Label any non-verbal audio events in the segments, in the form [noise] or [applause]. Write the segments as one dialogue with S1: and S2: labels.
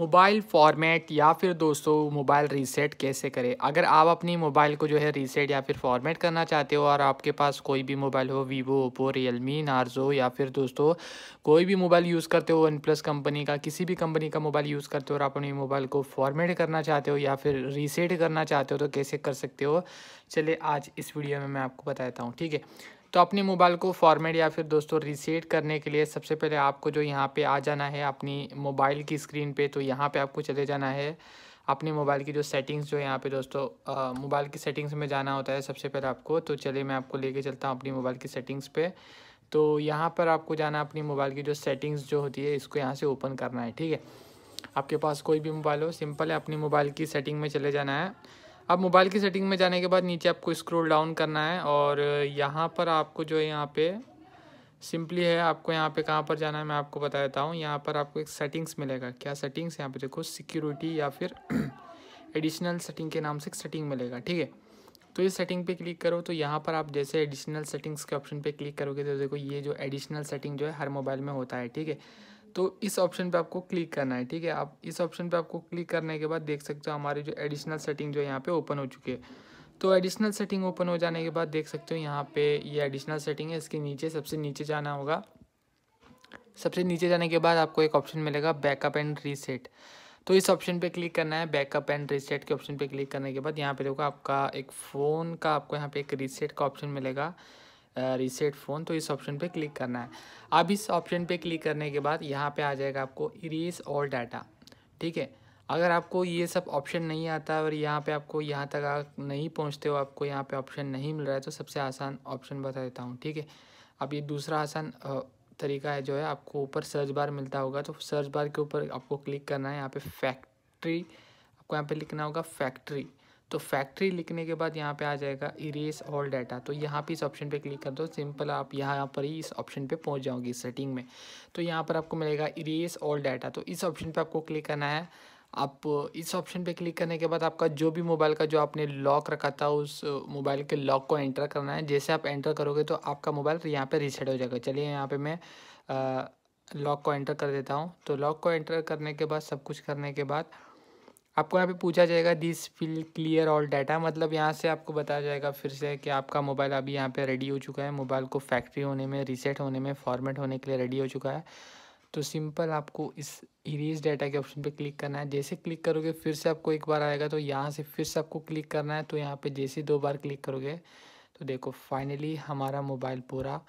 S1: mobile format या फिर दोस्तों मोबाइल रीसेट कैसे करें अगर आप अपनी मोबाइल को जो है रीसेट या फिर फॉर्मेट करना चाहते हो और आपके पास कोई भी मोबाइल हो वीवो ओप्पो रियलमी नार्जो या फिर दोस्तों कोई भी मोबाइल यूज़ करते हो वन प्लस कंपनी का किसी भी कंपनी का मोबाइल यूज़ करते हो और आप अपनी मोबाइल को फॉर्मेट करना चाहते हो या फिर रीसेट करना चाहते हो तो कैसे कर सकते हो चलिए आज इस वीडियो में मैं आपको बताता हूँ ठीक है तो अपने मोबाइल को फॉर्मेट या फिर दोस्तों रीसेट करने के लिए सबसे पहले आपको जो यहाँ पे आ जाना है अपनी मोबाइल की स्क्रीन पे तो यहाँ पे आपको चले जाना है अपने मोबाइल की जो सेटिंग्स जो यहाँ पे दोस्तों मोबाइल की सेटिंग्स में जाना होता है सबसे पहले आपको तो चलिए मैं आपको लेके चलता हूँ अपनी मोबाइल की सेटिंग्स पर तो यहाँ पर आपको जाना अपनी मोबाइल की जो सेटिंग्स जो होती है इसको यहाँ से ओपन करना है ठीक है आपके पास कोई भी मोबाइल हो सिंपल है अपनी मोबाइल की सेटिंग में चले जाना है अब मोबाइल की सेटिंग में जाने के बाद नीचे आपको स्क्रोल डाउन करना है और यहाँ पर आपको जो है यहाँ पे सिंपली है आपको यहाँ पे कहाँ पर जाना है मैं आपको बता देता हूँ यहाँ पर आपको एक सेटिंग्स मिलेगा क्या सेटिंग्स यहाँ पे देखो सिक्योरिटी या फिर एडिशनल सेटिंग के नाम से एक सेटिंग मिलेगा ठीक है तो इस सेटिंग पे क्लिक करो तो यहाँ पर आप जैसे एडिशनल सेटिंग्स के ऑप्शन पे क्लिक करोगे तो देखो ये जो एडिशनल सेटिंग जो है हर मोबाइल में होता है ठीक है तो इस ऑप्शन पे आपको क्लिक करना है ठीक है आप इस ऑप्शन पे आपको क्लिक करने के बाद देख सकते हो हमारी जो एडिशनल सेटिंग जो यहाँ पे ओपन हो चुकी है तो एडिशनल सेटिंग ओपन हो जाने के बाद देख सकते हो यहाँ पे ये एडिशनल सेटिंग है इसके नीचे सबसे नीचे जाना होगा सबसे नीचे जाने के बाद आपको एक ऑप्शन मिलेगा बैकअप एंड रीसेट तो इस ऑप्शन पे क्लिक करना है बैकअप एंड रीसेट के ऑप्शन पे क्लिक करने के बाद यहाँ पे देखो आपका एक फ़ोन का आपको यहाँ पे एक रीसेट का ऑप्शन मिलेगा रीसेट फ़ोन तो इस ऑप्शन पे क्लिक करना है अब इस ऑप्शन पे क्लिक करने के बाद यहाँ पे आ जाएगा आपको इरेज ऑल डाटा ठीक है अगर आपको ये सब ऑप्शन नहीं आता और यहाँ पे आपको यहाँ तक आप नहीं पहुँचते हो आपको यहाँ पे ऑप्शन नहीं मिल रहा है तो सबसे आसान ऑप्शन बता देता हूँ ठीक है अब ये दूसरा आसान तरीका है जो है आपको ऊपर सर्च बार मिलता होगा तो सर्च बार के ऊपर आपको क्लिक करना है यहाँ पर फैक्ट्री आपको यहाँ पर लिखना होगा फैक्ट्री तो फैक्ट्री लिखने के बाद यहाँ पे आ जाएगा इरेस ऑल डाटा तो यहाँ पे इस ऑप्शन पे क्लिक कर दो सिंपल आप यहाँ पर ही इस ऑप्शन पे पहुँच जाओगी सेटिंग में तो यहाँ पर आपको मिलेगा इरेस ऑल डाटा तो इस ऑप्शन पे आपको क्लिक करना है आप इस ऑप्शन पे क्लिक करने के बाद आपका जो भी मोबाइल का जो आपने लॉक रखा था उस मोबाइल के लॉक को एंटर करना है जैसे आप एंटर करोगे तो आपका मोबाइल यहाँ पे रिसेट हो जाएगा चलिए यहाँ पे मैं लॉक को एंटर कर देता हूँ तो लॉक को एंटर करने के बाद सब कुछ करने के बाद आपको यहाँ पे पूछा जाएगा this will clear all data मतलब यहाँ से आपको बताया जाएगा फिर से कि आपका मोबाइल अभी यहाँ पे रेडी हो चुका है मोबाइल को फैक्ट्री होने में रीसेट होने में फॉर्मेट होने के लिए रेडी हो चुका है तो सिंपल आपको इस इरेज डाटा के ऑप्शन पे क्लिक करना है जैसे क्लिक करोगे फिर से आपको एक बार आएगा तो यहाँ से फिर से आपको क्लिक करना है तो यहाँ पर जैसे दो बार क्लिक करोगे तो देखो फाइनली हमारा मोबाइल पूरा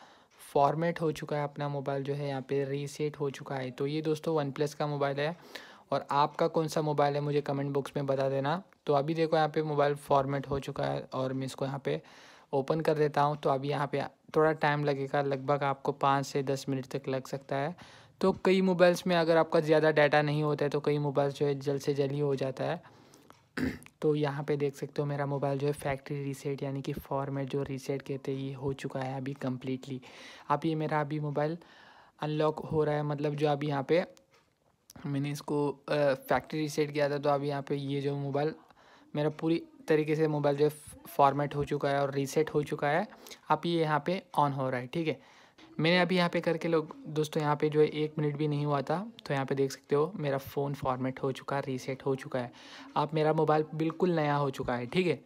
S1: फॉर्मेट हो चुका है अपना मोबाइल जो है यहाँ पर रीसेट हो चुका है तो ये दोस्तों वन प्लस का मोबाइल है और आपका कौन सा मोबाइल है मुझे कमेंट बॉक्स में बता देना तो अभी देखो यहाँ पे मोबाइल फॉर्मेट हो चुका है और मैं इसको यहाँ पे ओपन कर देता हूँ तो अभी यहाँ पे थोड़ा टाइम लगेगा लगभग आपको पाँच से दस मिनट तक लग सकता है तो कई मोबाइल्स में अगर आपका ज़्यादा डाटा नहीं होता है तो कई मोबाइल जो है जल्द से जल्द ही हो जाता है [clears throat] तो यहाँ पे देख सकते हो मेरा मोबाइल जो है फैक्ट्री रीसेट यानी कि फॉर्मेट जो रीसेट कहते हैं ये हो चुका है अभी कम्प्लीटली आप ये मेरा अभी मोबाइल अनलॉक हो रहा है मतलब जो अभी यहाँ पे मैंने इसको फैक्ट्री रीसेट किया था तो अब यहाँ पे ये जो मोबाइल मेरा पूरी तरीके से मोबाइल जो फॉर्मेट हो चुका है और रीसेट हो चुका है अब ये यहाँ पे ऑन हो रहा है ठीक है मैंने अभी यहाँ पे करके लोग दोस्तों यहाँ पे जो है एक मिनट भी नहीं हुआ था तो यहाँ पे देख सकते हो मेरा फ़ोन फॉर्मेट हो चुका है रीसेट हो चुका है अब मेरा मोबाइल बिल्कुल नया हो चुका है ठीक है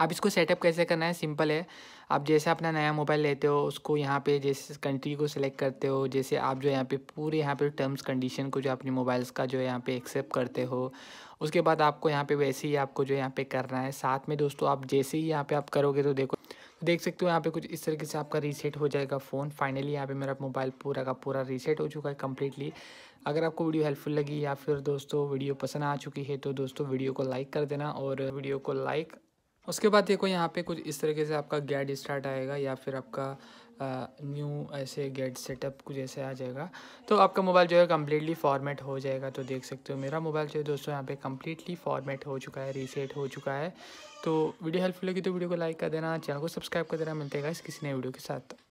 S1: अब इसको सेटअप कैसे करना है सिंपल है आप जैसे अपना नया मोबाइल लेते हो उसको यहाँ पे जैसे कंट्री को सिलेक्ट करते हो जैसे आप जो यहाँ पे पूरे यहाँ पे टर्म्स कंडीशन को जो अपने मोबाइल्स का जो यहाँ पे एक्सेप्ट करते हो उसके बाद आपको यहाँ पे वैसे ही आपको जो यहाँ पे करना है साथ में दोस्तों आप जैसे ही यहाँ पे आप करोगे तो देखो देख सकते हो यहाँ पे कुछ इस तरीके से आपका रीसेट हो जाएगा फ़ोन फाइनली यहाँ पे मेरा मोबाइल पूरा का पूरा रीसेट हो चुका है कम्प्लीटली अगर आपको वीडियो हेल्पफुल लगी या फिर दोस्तों वीडियो पसंद आ चुकी है तो दोस्तों वीडियो को लाइक कर देना और वीडियो को लाइक उसके बाद देखो यहाँ पे कुछ इस तरीके से आपका गेट स्टार्ट आएगा या फिर आपका न्यू ऐसे गेट सेटअप कुछ ऐसे आ जाएगा तो आपका मोबाइल जो है कम्प्लीटली फॉर्मेट हो जाएगा तो देख सकते हो मेरा मोबाइल जो है दोस्तों यहाँ पे कम्प्लीटली फॉर्मेट हो चुका है रीसेट हो चुका है तो वीडियो हेल्पफुल लगी तो वीडियो को लाइक कर देना चैनल को सब्सक्राइब कर देना मिलते हैं इस किसी नए वीडियो के साथ